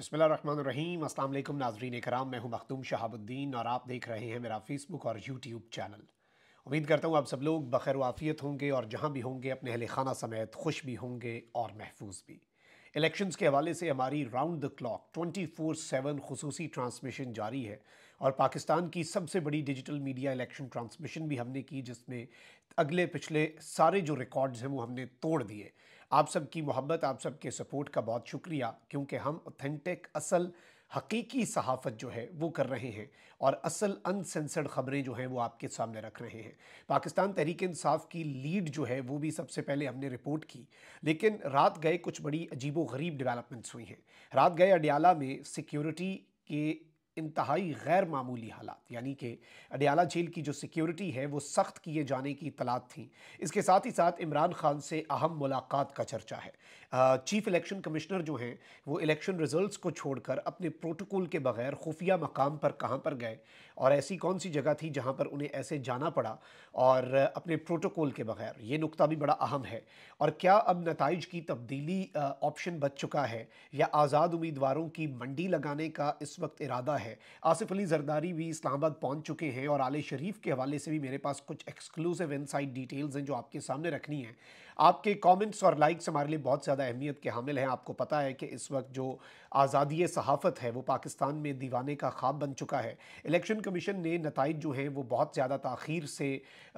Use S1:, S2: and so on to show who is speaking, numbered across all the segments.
S1: बसमीम असल नाजरीन कराम मैं हूं मखदूम शहाबुद्दीन और आप देख रहे हैं मेरा फ़ेसबुक और यूट्यूब चैनल उम्मीद करता हूं आप सब लोग बखैर वाफ़ियत होंगे और जहां भी होंगे अपने अहल खाना समेत खुश भी होंगे और महफूज भी इलेक्शंस के हवाले से हमारी round the clock 24 four seven खसूसी ट्रांसमिशन जारी है और पाकिस्तान की सबसे बड़ी डिजिटल मीडिया इलेक्शन ट्रांसमिशन भी हमने की जिसमें अगले पिछले सारे जो रिकॉर्ड्स हैं वो हमने तोड़ दिए आप सबकी मोहब्बत आप सबके सपोर्ट का बहुत शुक्रिया क्योंकि हम ऑथेंटिक असल हकीकी सहाफ़त जो है वो कर रहे हैं और असल अनसेंसर्ड ख़बरें जो हैं वो आपके सामने रख रहे हैं पाकिस्तान तहरीक इंसाफ की लीड जो है वो भी सबसे पहले हमने रिपोर्ट की लेकिन रात गए कुछ बड़ी अजीब व गरीब डेवलपमेंट्स हुई हैं रात गए अडियाला में सिक्योरिटी के इंतहाई गैर मामूली हालात यानी कि अडियाला झील की जो सिक्योरिटी है वो सख्त किए जाने की इतलात थी इसके साथ ही साथ इमरान खान से अहम मुलाकात का चर्चा है चीफ इलेक्शन कमिश्नर जो हैं वो इलेक्शन रिजल्ट्स को छोड़कर अपने प्रोटोकॉल के बगैर खुफिया मकाम पर कहाँ पर गए और ऐसी कौन सी जगह थी जहाँ पर उन्हें ऐसे जाना पड़ा और अपने प्रोटोकॉल के बगैर ये नुकता भी बड़ा अहम है और क्या अब नतज की तब्दीली ऑप्शन बच चुका है या आज़ाद उम्मीदवारों की मंडी लगाने का इस वक्त इरादा है आसिफ अली जरदारी भी इस्लामाबाद पहुँच चुके हैं और आले शरीफ के हवाले से भी मेरे पास कुछ एक्सक्लूसिव इनसाइड डिटेल्स हैं जो आपके सामने रखनी है आपके कमेंट्स और लाइक्स हमारे लिए बहुत ज़्यादा अहमियत के हामिल हैं आपको पता है कि इस वक्त जो आज़ादी सहाफ़त है वो पाकिस्तान में दीवाने का ख्वाब बन चुका है इलेक्शन कमीशन ने नतज जो हैं वो बहुत ज़्यादा तखीर से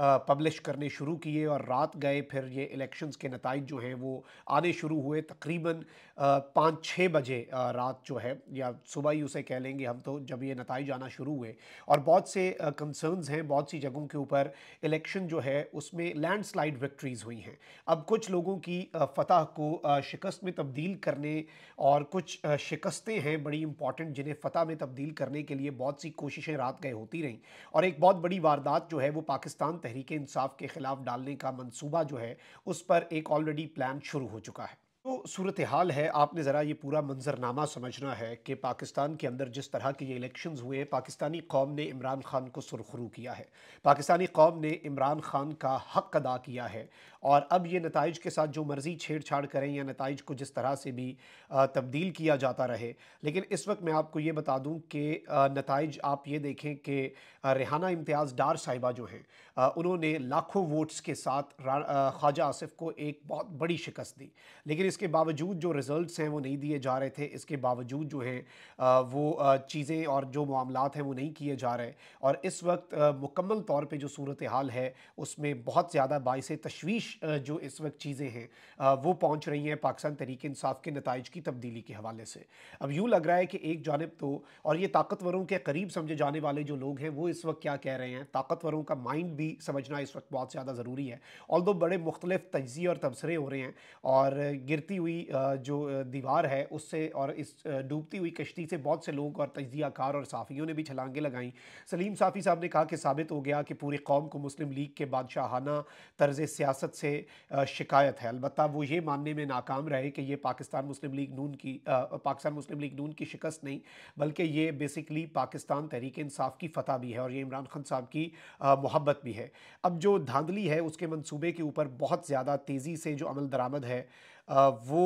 S1: पब्लिश करने शुरू किए और रात गए फिर ये इलेक्शन के नतज जो हैं वो आने शुरू हुए तकरीबन पाँच छः बजे रात जो है या सुबह ही उसे कह लेंगे हम तो जब ये नतज आना शुरू हुए और बहुत से कंसर्नस हैं बहुत सी जगहों के ऊपर इलेक्शन जो है उसमें लैंड स्लाइड विक्ट्रीज़ हुई हैं अब कुछ लोगों की फ़तह को शिकस्त में तब्दील करने और कुछ शिकस्तें हैं बड़ी इंपॉर्टेंट जिन्हें फतह में तब्दील करने के लिए बहुत सी कोशिशें रात गए होती रहीं और एक बहुत बड़ी वारदात जो है वो पाकिस्तान तहरीक इंसाफ के ख़िलाफ़ डालने का मनसूबा जो है उस पर एक ऑलरेडी प्लान शुरू हो चुका है तो सूरत हाल है आपने ज़रा ये पूरा मंजरनामा समझना है कि पाकिस्तान के अंदर जिस तरह के ये इलेक्शन हुए पाकिस्तानी कौम ने इमरान खान को सुरखरू किया है पाकिस्तानी कौम ने इमरान खान का हक अदा किया है और अब ये नतज के साथ जो मर्ज़ी छेड़छाड़ करें या नतज को जिस तरह से भी तब्दील किया जाता रहे लेकिन इस वक्त मैं आपको ये बता दूँ कि नतज आप ये देखें कि रिहाना इम्तियाज़ डार साहिबा जो हैं उन्होंने लाखों वोट्स के साथ ख्वाजा आसिफ को एक बहुत बड़ी शिकस्त दी लेकिन इसके बावजूद जो रिज़ल्ट हैं वो नहीं दिए जा रहे थे इसके बावजूद जो हैं वो चीज़ें और जो मामला हैं वो नहीं किए जा रहे और इस वक्त मुकम्मल तौर पर जो सूरत हाल है उसमें बहुत ज़्यादा बायस तशवीश जो इस वक्त चीज़ें हैं वो पहुँच रही हैं पाकिस्तान तरीके इंसाफ के नतज की तब्दीली के हवाले से अब यूँ लग रहा है कि एक जानब तो और ये ताकतवरों के करीब समझे जाने वाले जो लोग हैं वो इस वक्त क्या कह रहे हैं ताकतवरों का माइंड भी समझना इस वक्त बहुत ज़्यादा ज़रूरी है ऑल दो बड़े मुख्तलिफ तजिए और तबसरे हो रहे हैं और गिरती हुई जो दीवार है उससे और इस डूबती हुई कश्ती से बहुत से लोग और तजियाकार और साफ़ियों ने भी छलानगे लगाई सलीम साफ़ी साहब ने कहा कि साबित हो गया कि पूरी कौम को मुस्लिम लीग के बादशाहाना तर्ज सियासत से शिकायत है अलबत् वो ये मानने में नाकाम रहे कि ये पाकिस्तान मुस्लिम लीग नून की पाकिस्तान मुस्लिम लीग नून की शिकस्त नहीं बल्कि ये बेसिकली पाकिस्तान तहरीक इंसाफ की फ़तह भी है और ये इमरान खान साहब की मोहब्बत भी भी है अब जो धांधली है उसके मंसूबे के ऊपर बहुत ज़्यादा तेज़ी से जो अमल दरामद है वो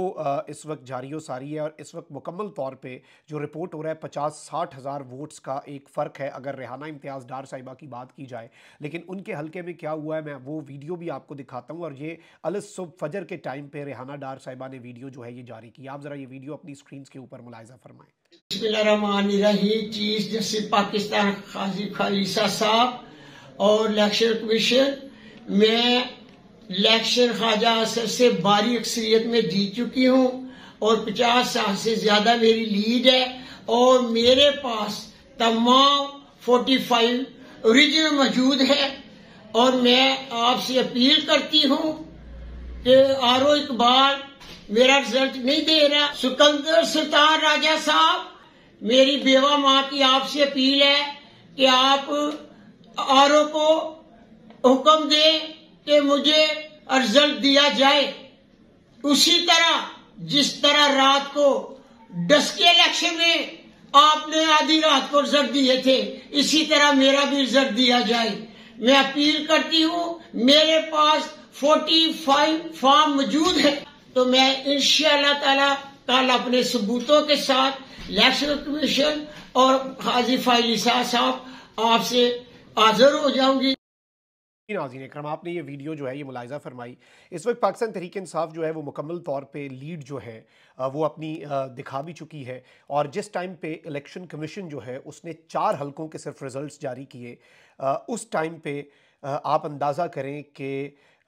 S1: इस वक्त जारी व सारी है और इस वक्त मुकम्मल तौर पे जो रिपोर्ट हो रहा है पचास साठ हज़ार वोट्स का एक फ़र्क है अगर रेहाना इम्तियाज़ डार साहिबा की बात की जाए लेकिन उनके हलके में क्या हुआ है मैं वो वीडियो भी आपको दिखाता हूँ और ये अलसुब फजर के टाइम पर रेहाना डार साहिबा ने वीडियो जो है ये जारी की आप ज़रा ये वीडियो अपनी स्क्रीन के ऊपर मुलायजा
S2: फरमाएँ चीज पाकिस्तान खाजी खालिसा साहब और लेक्चर कमीशन मैं लेक्चर ख्वाजा असर से बारी अक्सरियत में जीत चुकी हूँ और पचास साल से ज्यादा मेरी लीड है और मेरे पास तमाम फोर्टी फाइव ओरिजिनल मौजूद है और मैं आपसे अपील करती हूँ कि आर ओ इकबाल मेरा रिजल्ट नहीं दे रहा सुकंदर सितार राजा साहब मेरी बेवा माँ की आपसे अपील है कि आप औरों को हुक्म दे कि मुझे रिजल्ट दिया जाए उसी तरह जिस तरह रात को दस के इलेक्शन में आपने आधी रात को रिजल्ट दिए थे इसी तरह मेरा भी रिजल्ट दिया जाए मैं अपील करती हूँ मेरे पास 45 फॉर्म मौजूद है तो मैं इन ताला कल अपने सबूतों के साथ इलेक्शन कमीशन और हाजी फाइली साहब आपसे हाजिर हो जाऊंगी
S1: नाजीन करम आपने ये वीडियो जो है ये मुलायजा फरमाई इस वक्त पाकिस्तान तहरीक इंसाफ जो है वो मुकम्मल तौर पे लीड जो है वो अपनी दिखा भी चुकी है और जिस टाइम पे इलेक्शन कमीशन जो है उसने चार हलकों के सिर्फ रिजल्ट्स जारी किए उस टाइम पे आप अंदाज़ा करें कि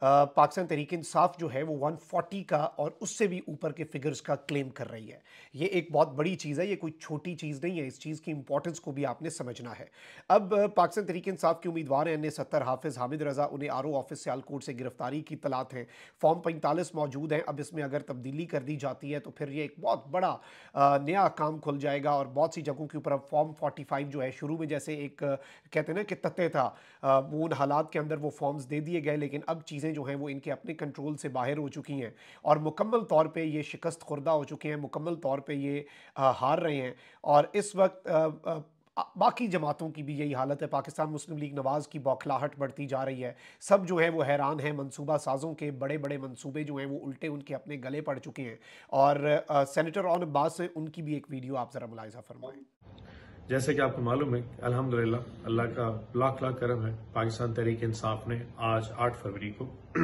S1: पाकिस्तान तहरीक इंसाफ जो है वो 140 का और उससे भी ऊपर के फिगर्स का क्लेम कर रही है ये एक बहुत बड़ी चीज़ है ये कोई छोटी चीज़ नहीं है इस चीज़ की इंपॉर्टेंस को भी आपने समझना है अब पाकिस्तान तहरीक इंसाफ के उम्मीदवार हैं एन सत्तर हाफिज़ हामिद रज़ा उन्हें आर ऑफिस सियालकोट से गिरफ्तारी की तलात है फॉर्म पैंतालीस मौजूद हैं अब इसमें अगर तब्दीली कर दी जाती है तो फिर ये एक बहुत बड़ा नया काम खुल जाएगा और बहुत सी जगहों के ऊपर अब फॉर्म फोर्टी जो है शुरू में जैसे एक कहते हैं ना कि तत्ते था वो उन हालात के अंदर वो फॉर्म्स दे दिए गए लेकिन अब चीज़ें जो हैं वो इनके अपने कंट्रोल से बाहर हो चुकी हैं और मुकम्मल तौर पर ये शिकस्त खुर्दा हो चुके हैं मुकम्मल तौर पर ये हार रहे हैं और इस वक्त आ, आ, बाकी जमातों की भी यही हालत है पाकिस्तान मुस्लिम लीग नवाज़ की बौखलाहट बढ़ती जा रही है सब जो है वो हैरान हैं मनसूबा साजों के बड़े बड़े मनसूबे जो हैं वो उल्टे उनके अपने गले पड़ चुके हैं और सेनेटर ऑन अब्बास उनकी भी एक वीडियो आप ज़रा मुलायजा फरमाएँ
S3: जैसे कि आपको मालूम है अल्हम्दुलिल्लाह अल्लाह का लाख लाख करम है पाकिस्तान तहरीक इंसाफ ने आज 8 फरवरी को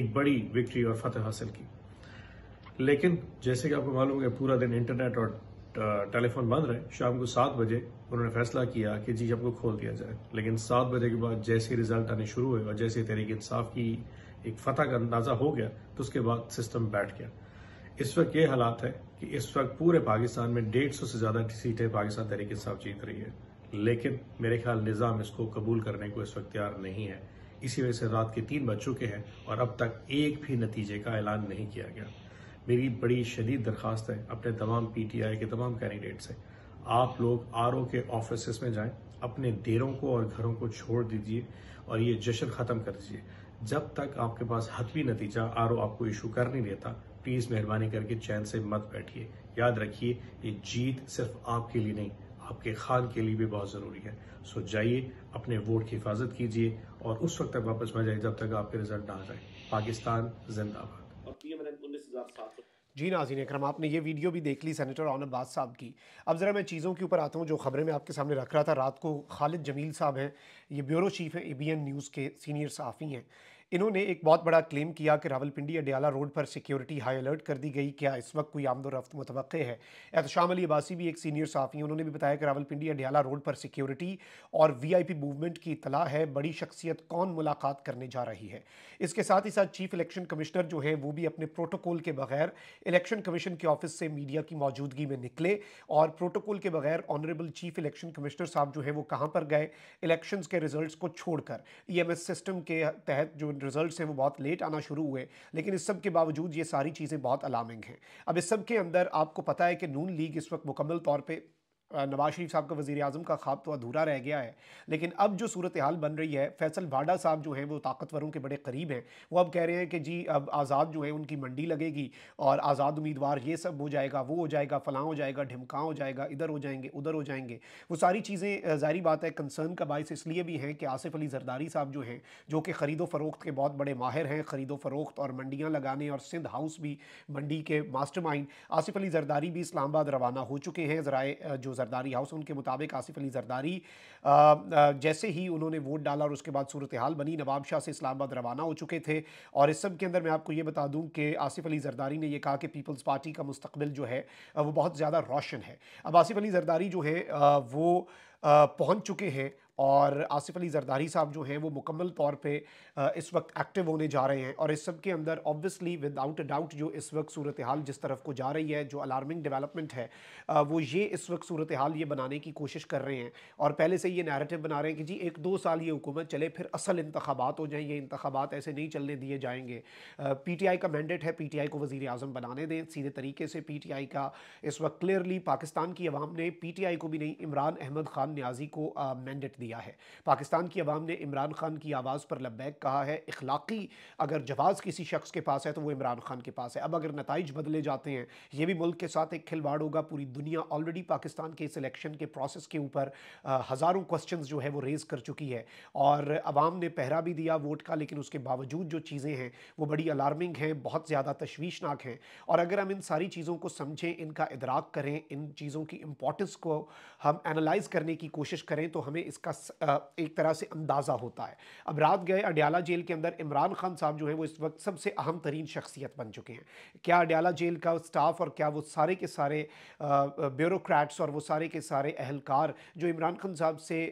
S3: एक बड़ी विक्ट्री और फतह हासिल की लेकिन जैसे कि आपको मालूम है पूरा दिन इंटरनेट और टेलीफोन बंद रहे शाम को सात बजे उन्होंने फैसला किया कि जी आपको खोल दिया जाए लेकिन सात बजे के बाद जैसे रिजल्ट आने शुरू हुए और जैसे तहरीक इंसाफ की एक फतह का अंदाजा हो गया तो उसके बाद सिस्टम बैठ गया इस वक्त ये हालात है कि इस वक्त पूरे पाकिस्तान में डेढ़ सौ से ज्यादा सीटें पाकिस्तान तरीके से जीत रही है लेकिन मेरे ख्याल निज़ाम इसको कबूल करने को इस वक्त तैयार नहीं है इसी वजह से रात के तीन बज चुके हैं और अब तक एक भी नतीजे का ऐलान नहीं किया गया मेरी बड़ी शदीद दरख्वास्त है अपने तमाम पी टी आई के तमाम कैंडिडेट से आप लोग आर ओ के ऑफिस में जाएं अपने देरों को और घरों को छोड़ दीजिए और ये जश्न ख़त्म कर दीजिए जब तक आपके पास हतवी नतीजा आर ओ आपको इशू कर नहीं देता प्लीज मेहरबानी करके चैन से मत बैठिए याद रखिए ये जीत सिर्फ आपके लिए नहीं आपके खान के लिए भी बहुत ज़रूरी है सो जाइए अपने वोट की हिफाजत कीजिए और उस वक्त तक वापस में जाइए जब तक आपके रिजल्ट ना आ जाए पाकिस्तान
S1: जिंदाबाद जी नाजीन अक्रम आपने ये वीडियो भी देख ली सेनेटर ऑन अब्बास साहब की अब ज़रा मैं चीज़ों के ऊपर आता हूँ जो खबरें मैं आपके सामने रख रहा था रात को खालिद जमील साहब हैं ये ब्यूरो चीफ हैं ए बी एन न्यूज़ के सीनियर साफ़ी हैं इन्होंने एक बहुत बड़ा क्लेम किया कि रावलपिंडी अडियाला रोड पर सिक्योरिटी हाई अलर्ट कर दी गई क्या इस वक्त कोई आमदो रफ्त मुतव है एहतशाम अली अबासी भी एक सीनियर साफ़ी उन्होंने भी बताया कि रावलपिंडी अडियाला रोड पर सिक्योरिटी और वी आई पी मूवमेंट की इतला है बड़ी शख्सियत कौन मुलाकात करने जा रही है इसके साथ ही साथ चीफ इलेक्शन कमिश्नर जो है वो भी अपने प्रोटोकॉल के बगैर इलेक्शन कमीशन के ऑफिस से मीडिया की मौजूदगी में निकले और प्रोटोकॉल के बगैर ऑनरेबल चीफ इलेक्शन कमिश्नर साहब जो है वो कहाँ पर गए इलेक्शन के रिजल्ट को छोड़कर एस e सिस्टम के तहत जो रिजल्ट हैं वो बहुत लेट आना शुरू हुए लेकिन इस सब के बावजूद ये सारी चीज़ें बहुत अलार्मिंग हैं अब इस सब के अंदर आपको पता है कि नून लीग इस वक्त मुकम्मल तौर पर नवाज शरीफ साहब का वज़ी अजम का ख्वाब तो अधूरा रह गया है लेकिन अब जो सूरत हाल बन रही है फैसल भाडा साहब जो है वो ताकतवरों के बड़े करीब हैं वो अब कह रहे हैं कि जी अब आज़ाद जो है उनकी मंडी लगेगी और आज़ाद उम्मीदवार ये सब हो जाएगा वो हो जाएगा फ़लाँ हो जाएगा ढिमका हो जाएगा इधर हो जाएंगे उधर हो जाएंगे वो सारी चीज़ें जारी बात है कंसर्न का बायस इसलिए भी हैं कि आसिफ अली जरदारी साहब जो हैं जो कि ख़रीदो फरोख्त के बहुत बड़े माहिर हैं ख़रीदो फरोख्त और मंडियाँ लगाने और सिंध हाउस भी मंडी के मास्टर आसिफ अली जरदारी भी इस्लामाबाद रवाना हो चुके हैं ज़रा जो जरदारी हाउस उनके मुताबिक आसिफ अली जरदारी जैसे ही उन्होंने वोट डाला और उसके बाद सूरत हाल बनी नवाब शाह से इस्लामाबाद रवाना हो चुके थे और इस सब के अंदर मैं आपको ये बता दूँ कि आसिफ अली जरदारी ने यह कहा कि पीपल्स पार्टी का मुस्तबिल जो है वो बहुत ज़्यादा रोशन है अब आसिफ अली जरदारी जो है वो पहुंच चुके हैं और आसिफ अली जरदारी साहब जो हैं वो मुकम्मल तौर पे इस वक्त एक्टिव होने जा रहे हैं और इस सब के अंदर ऑब्वियसली विदाउट डाउट जो इस वक्त सूरत हाल जिस तरफ को जा रही है जो अलार्मिंग डेवलपमेंट है वो ये इस वक्त सूरत हाल ये बनाने की कोशिश कर रहे हैं और पहले से ये नैरेटिव बना रहे हैं कि जी एक दो साल ये हुकूमत चले फिर असल इंतबात हो जाएँ ये इंतबात ऐसे नहीं चलने दिए जाएंगे पी टी आई का मैंडेट है पी टी आई को वज़ी अजम बनाने दें सीधे तरीके से पी टी आई का इस वक्त क्लियरली पाकिस्तान की आवाम ने पी टी आई को भी नहीं इमरान अहमद खान इमरान न्याजी को मैंडेट दिया है पाकिस्तान की आवाम ने इमरान खान की आवाज़ पर लबैक कहा है इखलाकी अगर जवाज़ किसी शख्स के पास है तो वो इमरान खान के पास है अब अगर नतज बदले जाते हैं ये भी मुल्क के साथ एक खिलवाड़ होगा पूरी दुनिया ऑलरेडी पाकिस्तान के इस इलेक्शन के प्रोसेस के ऊपर हज़ारों क्वेश्चन जो है वो रेज़ कर चुकी है और आवाम ने पहरा भी दिया वोट का लेकिन उसके बावजूद जो चीज़ें हैं वो बड़ी अलार्मिंग हैं बहुत ज़्यादा तशवीशनाक हैं और अगर हम इन सारी चीज़ों को समझें इनका इधराक करें इन चीज़ों की इम्पोर्टेंस को हम एनालाइज करने की कोशिश करें तो हमें इसका एक तरह से अंदाज़ा होता है अब रात गए अडयाला जेल के अंदर इमरान खान साहब जो हैं वो इस वक्त सबसे अहम तरीन शख्सियत बन चुके हैं क्या अडयाला जेल का स्टाफ और क्या वो सारे के सारे ब्यूरोक्रेट्स और वो सारे के सारे अहलकार जो इमरान खान साहब से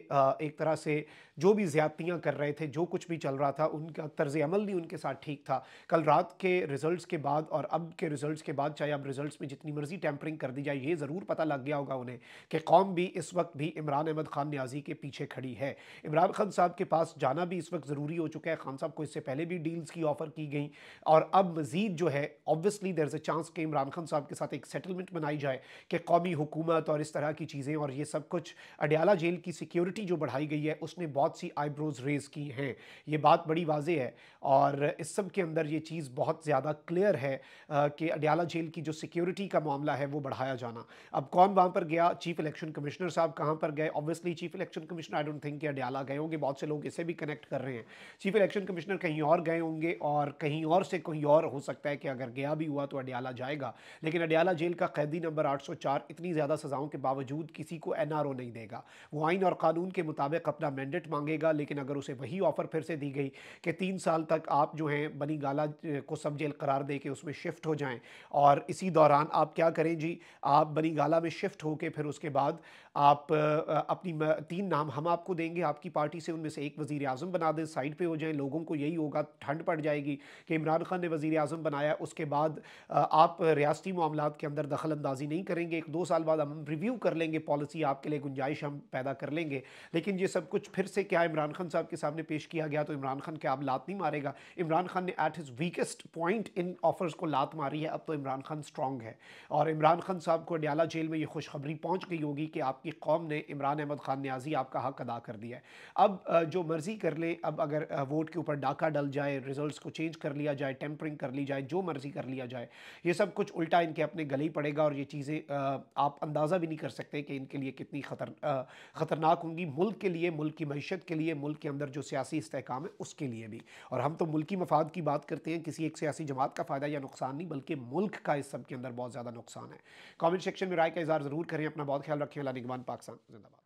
S1: एक तरह से जो भी ज़्यादतियाँ कर रहे थे जो कुछ भी चल रहा था उनका तर्ज अमल भी उनके साथ ठीक था कल रात के रिज़ल्ट के बाद और अब के रिज़ल्ट के बाद चाहे अब रिज़ल्ट में जितनी मर्ज़ी टैंपरिंग कर दी जाए ये ज़रूर पता लग गया होगा उन्हें कि कौम भी इस वक्त भी इमरान इमरान अहमद खान न्याजी के पीछे खड़ी है इमरान खान साहब के पास जाना भी इस वक्त ज़रूरी हो चुका है खान साहब को इससे पहले भी डील्स की ऑफ़र की गई और अब मज़ीद जो है obviously there is a chance कि इमरान खान साहब के साथ एक सेटलमेंट बनाई जाए कि कौमी हुकूमत और इस तरह की चीज़ें और ये सब कुछ अडयाला जेल की सिक्योरिटी जो बढ़ाई गई है उसने बहुत सी आईब्रोज रेज़ की हैं ये बात बड़ी वाजे है और इस सब के अंदर ये चीज़ बहुत ज़्यादा क्लियर है कि अडयाला जेल की जो सिक्योरिटी का मामला है वो बढ़ाया जाना अब कौन वहाँ पर गया चीफ इलेक्शन कमिश्नर साहब कहाँ पर गए है obviously chief election commissioner I don't think Adiala गए होंगे बहुत से लोग इसे भी कनेक्ट कर रहे हैं चीफ इलेक्शन कमिश्नर कहीं और गए होंगे और कहीं और से कहीं और हो सकता है कि अगर गया भी हुआ तो अडयाला जाएगा लेकिन अडयाला जेल का कैदी नंबर आठ इतनी ज़्यादा सज़ाओं के बावजूद किसी को एन नहीं देगा वो आइन और कानून के मुताबिक अपना मैंडेट मांगेगा लेकिन अगर उसे वही ऑफ़र फिर से दी गई कि तीन साल तक आप जो हैं बनी गाला को सब जेल करार दे के उसमें शिफ्ट हो जाएँ और इसी दौरान आप क्या करें जी आप बनी गाला में शिफ्ट होकर फिर उसके बाद आप आ, अपनी तीन नाम हम आपको देंगे आपकी पार्टी से उनमें से एक वज़ी अजम बना दें साइड पर हो जाए लोगों को यही होगा ठंड पड़ जाएगी कि इमरान खान ने वज़ी अजम बनाया उसके बाद आप रियासती मामला के अंदर दखल अंदाजी नहीं करेंगे एक दो साल बाद हम रिव्यू कर लेंगे पॉलिसी आपके लिए गुंजाइश हम पैदा कर लेंगे लेकिन ये सब कुछ फिर से क्या इमरान खान साहब के सामने पेश किया गया तो इमरान खान क्या आप लात नहीं मारेगा इमरान खान ने एट हिज वीकेस्ट पॉइंट इन ऑफर्स को लात मारी है अब तो इमरान खान स्ट्रांग है और इमरान खान साहब को अडियाला जेल में ये खुशखबरी पहुँच गई होगी कि आपकी कौम ने इमरान इमरान अहमद ख़ान न्याजी आपका हक अदा कर दिया है अब जो मर्ज़ी कर ले अब अगर वोट के ऊपर डाका डल जाए रिजल्ट को चेंज कर लिया जाए टेम्परिंग कर ली जाए जो मर्ज़ी कर लिया जाए ये सब कुछ उल्टा इनके अपने गले ही पड़ेगा और ये चीज़ें आप अंदाज़ा भी नहीं कर सकते कि इनके लिए कितनी खतर ख़तरनाक होंगी मुल्क के लिए मुल्क की मीशत के लिए मुल्क के अंदर जो सियासी इसकाम है उसके लिए भी और हम तो मुल्की मफाद की बात करते हैं किसी एक सियासी जमात का फ़ायदा या नुकसान नहीं बल्कि मुल्क का इस सब के अंदर बहुत ज़्यादा नुकसान है कमेंट सेक्शन में राय का इजहार ज़रूर करें अपना बहुत ख्याल रखें अला निगमान पाकिस्तान जिंदाबाद